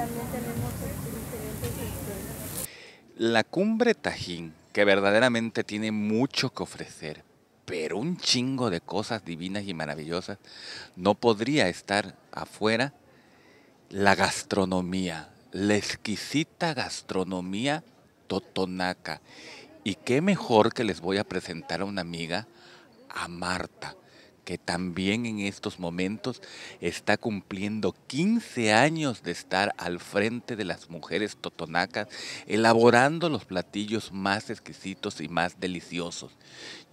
también tenemos este, La cumbre Tajín, que verdaderamente tiene mucho que ofrecer, pero un chingo de cosas divinas y maravillosas, no podría estar afuera la gastronomía, la exquisita gastronomía totonaca. Y qué mejor que les voy a presentar a una amiga, a Marta que también en estos momentos está cumpliendo 15 años de estar al frente de las mujeres totonacas, elaborando los platillos más exquisitos y más deliciosos.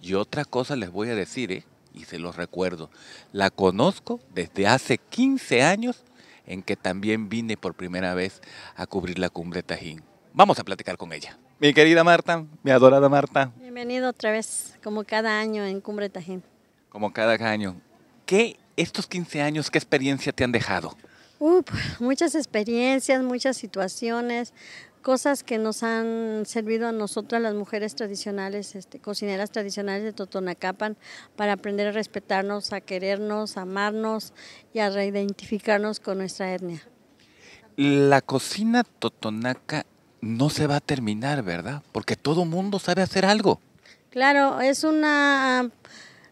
Y otra cosa les voy a decir, ¿eh? y se los recuerdo, la conozco desde hace 15 años en que también vine por primera vez a cubrir la cumbre Tajín. Vamos a platicar con ella. Mi querida Marta, mi adorada Marta. Bienvenido otra vez, como cada año en Cumbre Tajín. Como cada año. ¿Qué estos 15 años, qué experiencia te han dejado? muchas experiencias, muchas situaciones, cosas que nos han servido a nosotras las mujeres tradicionales, este, cocineras tradicionales de Totonacapan, para aprender a respetarnos, a querernos, a amarnos y a reidentificarnos con nuestra etnia. La cocina totonaca no se va a terminar, ¿verdad? Porque todo mundo sabe hacer algo. Claro, es una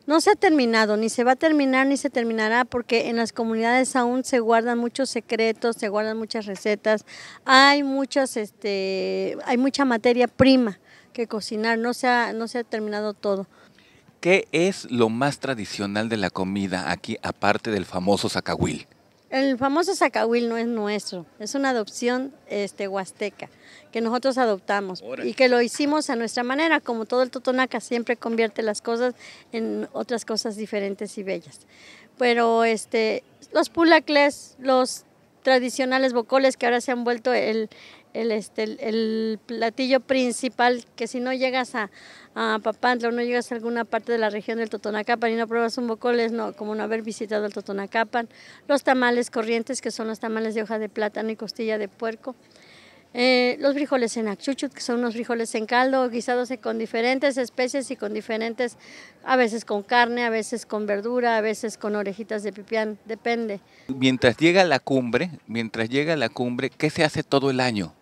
no se ha terminado, ni se va a terminar, ni se terminará, porque en las comunidades aún se guardan muchos secretos, se guardan muchas recetas, hay muchas, este, hay mucha materia prima que cocinar, no se ha, no se ha terminado todo. ¿Qué es lo más tradicional de la comida aquí, aparte del famoso zacahuil? El famoso zacahuil no es nuestro, es una adopción este, huasteca que nosotros adoptamos y que lo hicimos a nuestra manera, como todo el totonaca siempre convierte las cosas en otras cosas diferentes y bellas. Pero este, los pulacles, los tradicionales bocoles que ahora se han vuelto el, el, este, el, platillo principal, que si no llegas a, Papantla o no llegas a alguna parte de la región del Totonacapan y no pruebas un bocol, es no, como no haber visitado el Totonacapan, los tamales corrientes, que son los tamales de hoja de plátano y costilla de puerco, eh, los frijoles en achuchut, que son unos frijoles en caldo, guisados con diferentes especies y con diferentes, a veces con carne, a veces con verdura, a veces con orejitas de pipián, depende. Mientras llega la cumbre, mientras llega la cumbre, ¿qué se hace todo el año?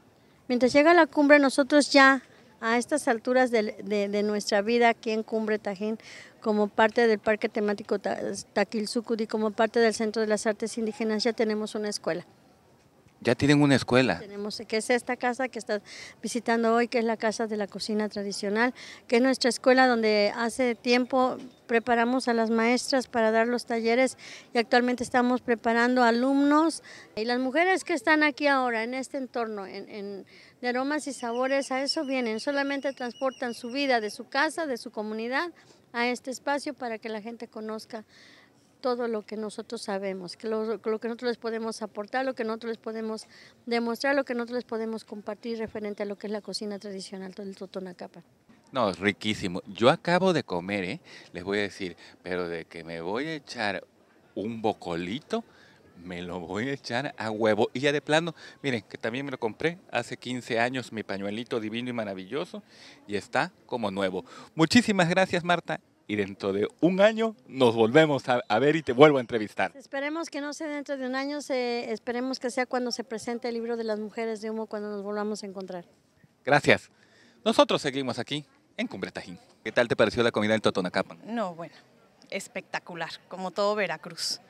Mientras llega la cumbre, nosotros ya a estas alturas de, nuestra vida aquí en Cumbre Tajín, como parte del Parque Temático Taquilzucud como parte del Centro de las Artes Indígenas, ya tenemos una escuela. Ya tienen una escuela. Tenemos, que es esta casa que estás visitando hoy, que es la casa de la cocina tradicional, que es nuestra escuela donde hace tiempo preparamos a las maestras para dar los talleres y actualmente estamos preparando alumnos y las mujeres que están aquí ahora en este entorno, de aromas y sabores, a eso vienen, solamente transportan su vida de su casa, de su comunidad a este espacio para que la gente conozca todo lo que nosotros sabemos, que lo, que nosotros les podemos aportar, lo que nosotros les podemos demostrar, lo que nosotros les podemos compartir referente a lo que es la cocina tradicional del Totonacapa. No, es riquísimo. Yo acabo de comer, ¿eh? les voy a decir, pero de que me voy a echar un bocolito, me lo voy a echar a huevo. Y ya de plano, miren, que también me lo compré hace 15 años, mi pañuelito divino y maravilloso, y está como nuevo. Muchísimas gracias, Marta y dentro de un año nos volvemos a, ver y te vuelvo a entrevistar. Pues esperemos que no sea dentro de un año, esperemos que sea cuando se presente el libro de las mujeres de humo, cuando nos volvamos a encontrar. Gracias. Nosotros seguimos aquí en Cumbre Tajín. ¿Qué tal te pareció la comida en Totonacapan? No, bueno, espectacular, como todo Veracruz.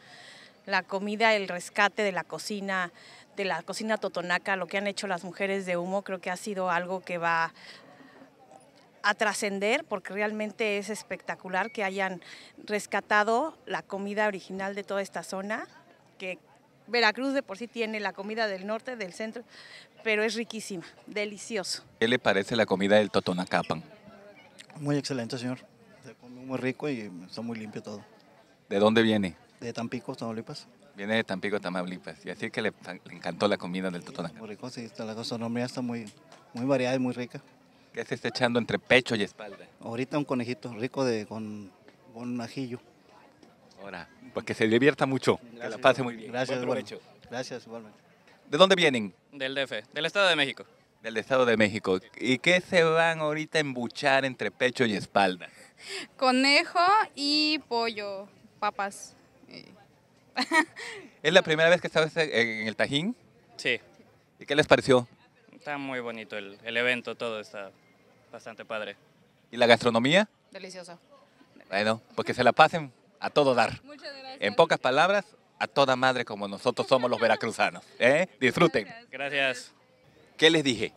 La comida, el rescate de la cocina, de la cocina totonaca, lo que han hecho las mujeres de humo, creo que ha sido algo que va a trascender, porque realmente es espectacular que hayan rescatado la comida original de toda esta zona, que Veracruz de por sí tiene la comida del norte, del centro, pero es riquísima, delicioso. ¿Qué le parece la comida del Totonacapan? Muy excelente, señor. Se come muy rico y está muy limpio todo. ¿De dónde viene? De Tampico, Tamaulipas. Viene de Tampico, Tamaulipas. Y así que le, encantó la comida del Totonacapan. Muy rico, sí. La gastronomía está muy, muy variada y muy rica. ¿Qué se está echando entre pecho y espalda? Ahorita un conejito rico de con, con ajillo. Ahora, pues que se divierta mucho, que la pase muy bien. Gracias, Buen Gracias, igualmente. ¿De dónde vienen? Del DF, del Estado de México. Del Estado de México. ¿Y qué se van ahorita a embuchar entre pecho y espalda? Conejo y pollo, papas. ¿Es la primera vez que estabas en el Tajín? Sí. ¿Y qué les pareció? Está muy bonito el, el evento, todo está Bastante padre. ¿Y la gastronomía? Deliciosa. Bueno, pues que se la pasen a todo dar. Muchas gracias. En pocas palabras, a toda madre como nosotros somos los veracruzanos. ¿eh? Disfruten. Gracias. ¿Qué les dije?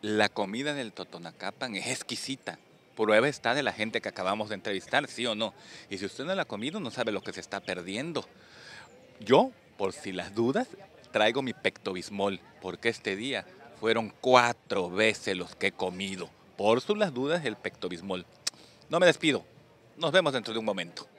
La comida del Totonacapan es exquisita. Prueba está de la gente que acabamos de entrevistar, sí o no. Y si usted no la ha comido, no sabe lo que se está perdiendo. Yo, por si las dudas, traigo mi pectobismol, porque este día fueron cuatro veces los que he comido por sus las dudas, el pectorismol. No me despido. Nos vemos dentro de un momento.